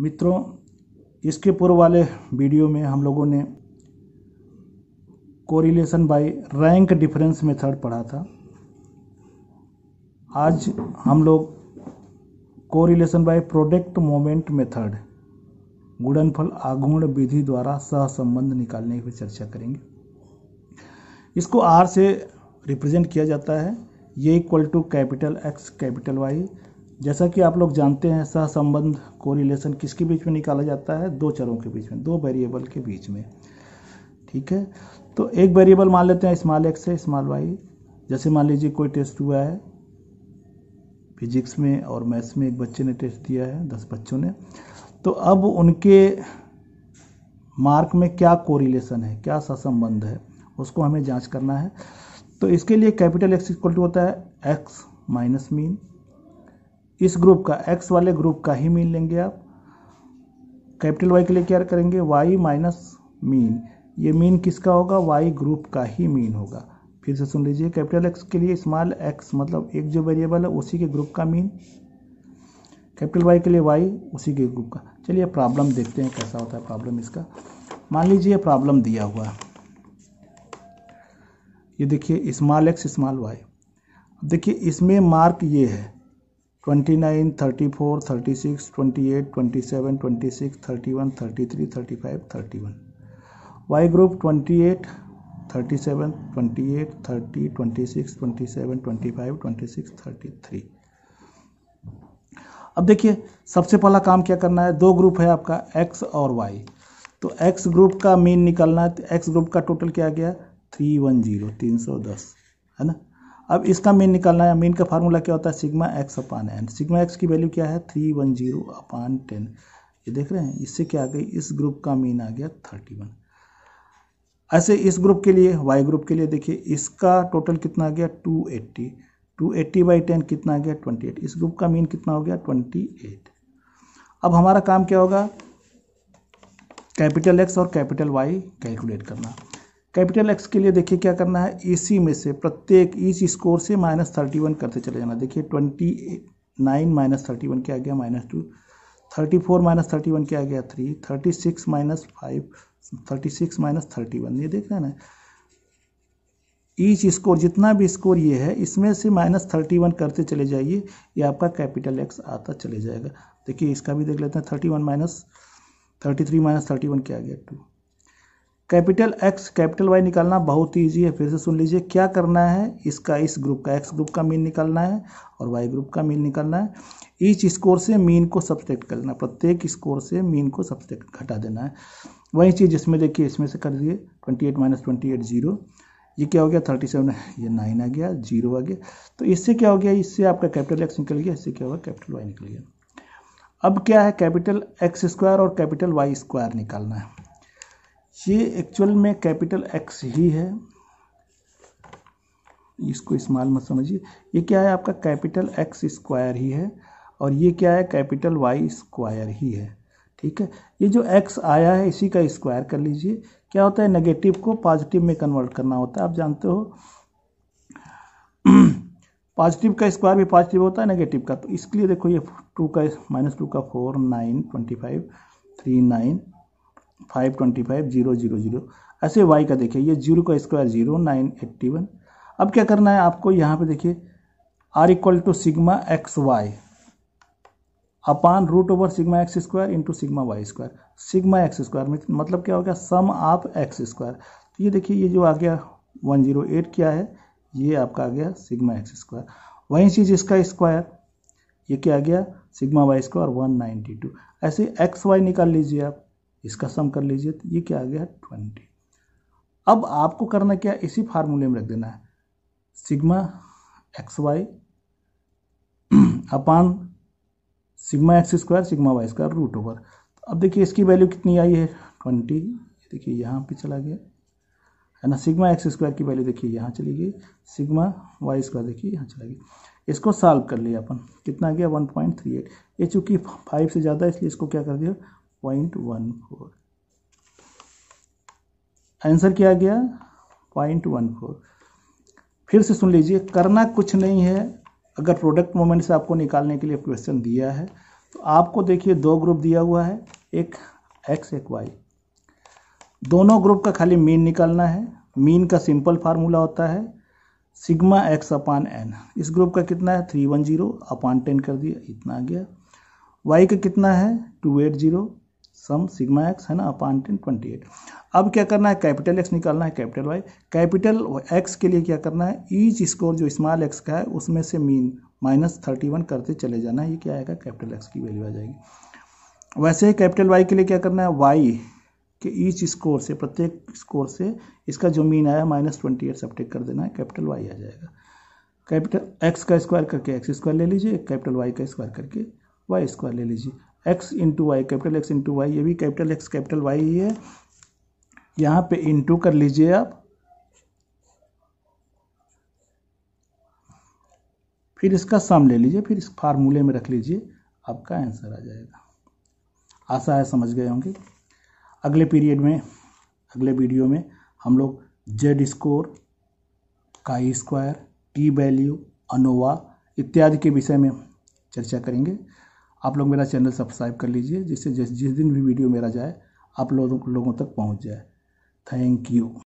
मित्रों इसके पूर्व वाले वीडियो में हम लोगों ने correlation by rank difference method पढ़ा था आज हम लोग correlation by product moment method गुणनफल आगुण विधि द्वारा सहसंबंध निकालने की चर्चा करेंगे इसको आर से रिप्रेजेंट किया जाता है ये equal to capital x capital Y जैसा कि आप लोग जानते हैं सहसंबंध कोरिलेशन किसके बीच में निकाला जाता है दो चरों के बीच में दो वेरिएबल के बीच में ठीक है तो एक वेरिएबल मान लेते हैं स्मॉल एक्स है स्मॉल वाई जैसे मान लीजिए कोई टेस्ट हुआ है फिजिक्स में और मैथ्स में एक बच्चे ने टेस्ट दिया है दस बच्चों ने तो अब उनके मार्क में क्या कोरिलेशन है क्या सहसंबंध है उसको हमें जांच करना है तो इसके लिए कैपिटल एक्स इक्वल टू होता है एक्स माइनस मीन इस ग्रुप का एक्स वाले ग्रुप का ही मीन लेंगे आप कैपिटल वाई के लिए क्या करेंगे वाई माइनस मीन ये मीन किसका होगा वाई ग्रुप का ही मीन होगा फिर से सुन लीजिए कैपिटल एक्स के लिए स्मॉल एक्स मतलब एक जो वेरिएबल है उसी के ग्रुप का मीन कैपिटल वाई के लिए वाई उसी के ग्रुप का चलिए प्रॉब्लम देखते हैं कैसा होता है प्रॉब्लम इसका मान लीजिए प्रॉब्लम दिया हुआ ये देखिए स्मॉल एक्स स्मॉल वाई देखिए इसमें मार्क ये है twenty nine thirty four thirty six twenty eight twenty seven twenty six thirty one thirty three thirty five thirty one Y group twenty eight thirty seven twenty eight thirty twenty six twenty seven twenty five twenty six thirty three अब देखिए सबसे पहला काम क्या करना है दो group है आपका एक्स और वाई तो एक्स ग्रुप का मीन निकलना है तो एक्स ग्रुप का टोटल क्या गया थ्री वन जीरो तीन सौ दस है ना अब इसका मीन निकालना है मीन का फार्मूला क्या होता है sigma x upon N sigma X की वैल्यू क्या है three one zero upon ten ये देख रहे हैं इससे क्या आ गई इस ग्रुप का मीन आ गया थर्टी वन ऐसे इस ग्रुप के लिए वाई ग्रुप के लिए देखिए इसका टोटल कितना आ गया two eighty two eighty by ten कितना आ गया ट्वेंटी एट इस ग्रुप का मीन कितना हो गया ट्वेंटी एट अब हमारा काम क्या होगा कैपिटल एक्स और कैपिटल वाई कैलकुलेट करना कैपिटल एक्स के लिए देखिए क्या करना है ए में से प्रत्येक ईच स्कोर से माइनस थर्टी वन करते चले जाना देखिए twenty nine minus thirty one क्या आ गया minus two thirty four minus thirty one क्या आ गया three thirty six minus five thirty six minus thirty one ये देख रहे हैं ना ईच स्कोर जितना भी स्कोर ये है इसमें से माइनस थर्टी वन करते चले जाइए ये आपका कैपिटल एक्स आता चले जाएगा देखिए इसका भी देख लेते हैं thirty one minus thirty three minus thirty one क्या आ गया two capital x capital Y निकालना बहुत ही ईजी है फिर से सुन लीजिए क्या करना है इसका इस ग्रुप का एक्स ग्रुप का मीन निकालना है और वाई ग्रुप का मीन निकालना है ईच स्कोर से मीन को सब्सट्रैक्ट करना है प्रत्येक स्कोर से मीन को सब्सट्रैक्ट घटा देना है वही चीज़ इसमें देखिए इसमें से कर दिए twenty eight minus twenty eight zero ये क्या हो गया थर्टी सेवन ये नाइन आ गया जीरो आ गया तो इससे क्या हो गया इससे आपका कैपिटल एक्स निकल गया इससे क्या होगा कैपिटल वाई निकल गया अब क्या है कैपिटल एक्स स्क्वायर और कैपिटल वाई स्क्वायर निकालना है ये एक्चुअल में कैपिटल एक्स ही है इसको इस्तेमाल मत समझिए ये क्या है आपका कैपिटल एक्स स्क्वायर ही है और ये क्या है कैपिटल वाई स्क्वायर ही है ठीक है ये जो एक्स आया है इसी का स्क्वायर कर लीजिए क्या होता है नेगेटिव को पॉजिटिव में कन्वर्ट करना होता है आप जानते हो पॉजिटिव का स्क्वायर भी पॉजिटिव होता है नेगेटिव का तो इसके लिए देखो ये टू का माइनस टू का four nine twenty five three nine five twenty five zero zero zero ऐसे वाई का देखिए ये जीरो का square zero nine eighty one अब क्या करना है आपको यहाँ पे देखिए r equal to sigma x y upon root over sigma x square into sigma y square sigma x square में मतलब क्या हो गया सम ऑफ एक्स स्क्वायर तो ये देखिए ये जो आ गया वन जीरो एट क्या है ये आपका आ गया सिग्मा एक्स स्क्वायर वहीं चीज इसका स्क्वायर ये क्या आ गया sigma y square one ninety two ऐसे एक्स वाई निकाल लीजिए आप इसका सम कर लीजिए तो ये क्या आ गया ट्वेंटी अब आपको करना क्या इसी फार्मूले में रख देना है sigma x y upon sigma x square sigma y square root over तो अब देखिए इसकी वैल्यू कितनी आई है ट्वेंटी देखिए यहाँ पे चला गया है ना सिग्मा एक्स स्क्वायर की वैल्यू देखिए यहाँ चली गई सिग्मा वाई स्क्वायर देखिए यहाँ चला गई इसको सॉल्व कर लिया अपन कितना आ गया वन पॉइंट थ्री एट ये चूँकि फाइव से ज़्यादा इसलिए इसको क्या कर दिया पॉइंट वन फोर आंसर क्या गया पॉइंट वन फोर फिर से सुन लीजिए करना कुछ नहीं है अगर प्रोडक्ट मोमेंट से आपको निकालने के लिए क्वेश्चन दिया है तो आपको देखिए दो ग्रुप दिया हुआ है एक एक्स एक वाई दोनों ग्रुप का खाली मीन निकालना है मीन का सिंपल फार्मूला होता है सिग्मा एक्स अपान एन इस ग्रुप का कितना है three one zero upon ten कर दिया इतना आ गया वाई का कितना है two eight zero sum sigma x है ना अपान टेन ट्वेंटी एट अब क्या करना है कैपिटल एक्स निकालना है कैपिटल वाई कैपिटल एक्स के लिए क्या करना है ईच स्कोर जो स्मॉल एक्स का है उसमें से मीन माइनस थर्टी वन करते चले जाना है ये क्या आएगा कैपिटल एक्स की वैल्यू आ जाएगी वैसे ही कैपिटल वाई के लिए क्या करना है वाई के ईच स्कोर से प्रत्येक स्कोर से इसका जो मीन आया माइनस ट्वेंटी एट सबटेक कर देना है कैपिटल वाई आ जाएगा कैपिटल एक्स का स्क्वायर करके एक्स स्क्वायर ले लीजिए कैपिटल वाई का स्क्वायर करके वाई स्क्वायर ले लीजिए x into y capital x into y ये भी कैपिटल एक्स कैपिटल वाई ही है यहाँ पे इंटू कर लीजिए आप फिर इसका सम ले लीजिए फिर इस फार्मूले में रख लीजिए आपका आंसर आ जाएगा आशा है समझ गए होंगे अगले पीरियड में अगले वीडियो में हम लोग जेड स्कोर का स्क्वायर की वैल्यू अनोवा इत्यादि के विषय में चर्चा करेंगे आप लोग मेरा चैनल सब्सक्राइब कर लीजिए जिससे जिस जिस दिन भी वीडियो मेरा जाए आप लोगों लोगों तक पहुँच जाए थैंक यू